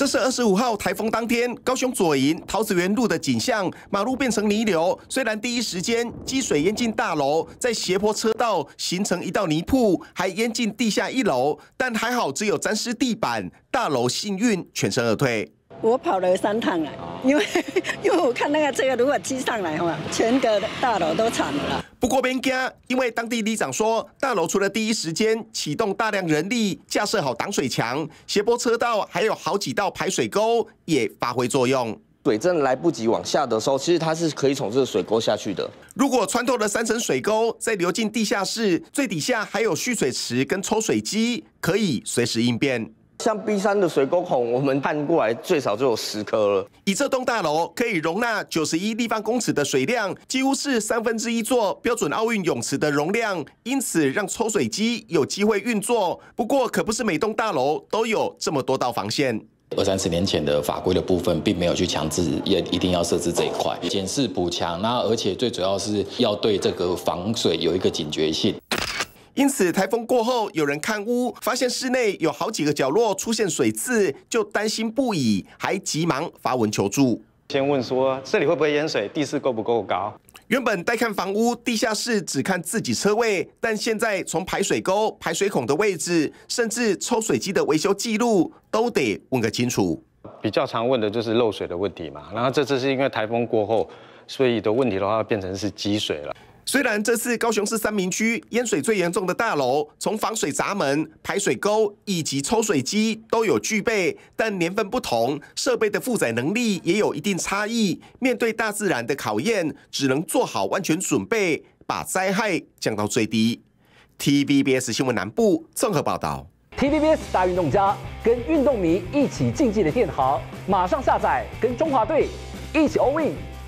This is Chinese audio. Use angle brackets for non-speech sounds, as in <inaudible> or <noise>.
这是二十五号台风当天，高雄左营桃子园路的景象，马路变成泥流。虽然第一时间积水淹进大楼，在斜坡车道形成一道泥瀑，还淹进地下一楼，但还好只有沾湿地板，大楼幸运全身而退。我跑了三趟啊。因为 <laughs> 因为我看那个这个，如果积上来嘛，全个大楼都惨了。不过，人家因为当地里长说，大楼除了第一时间启动大量人力架设好挡水墙、斜坡车道，还有好几道排水沟也发挥作用。水真的来不及往下的时候，其实它是可以从这个水沟下去的。如果穿透了三层水沟，再流进地下室，最底下还有蓄水池跟抽水机，可以随时应变。像 B 三的水沟孔，我们看过来最少就有十颗了。以这栋大楼可以容纳九十一立方公尺的水量，几乎是三分之一座标准奥运泳池的容量，因此让抽水机有机会运作。不过，可不是每栋大楼都有这么多道防线。二三十年前的法规的部分，并没有去强制也一定要设置这一块检视补强。那而且最主要是要对这个防水有一个警觉性。因此，台风过后，有人看屋，发现室内有好几个角落出现水渍，就担心不已，还急忙发文求助。先问说这里会不会淹水，地势够不够高？原本带看房屋，地下室只看自己车位，但现在从排水沟、排水孔的位置，甚至抽水机的维修记录，都得问个清楚。比较常问的就是漏水的问题嘛，然后这次是因为台风过后，所以的问题的话变成是积水了。虽然这次高雄市三民区淹水最严重的大楼，从防水闸门、排水沟以及抽水机都有具备，但年份不同，设备的负载能力也有一定差异。面对大自然的考验，只能做好万全准备，把灾害降到最低。TVBS 新闻南部综合报道。TVBS 大运动家跟运动迷一起竞技的电行，马上下载，跟中华队一起 all in。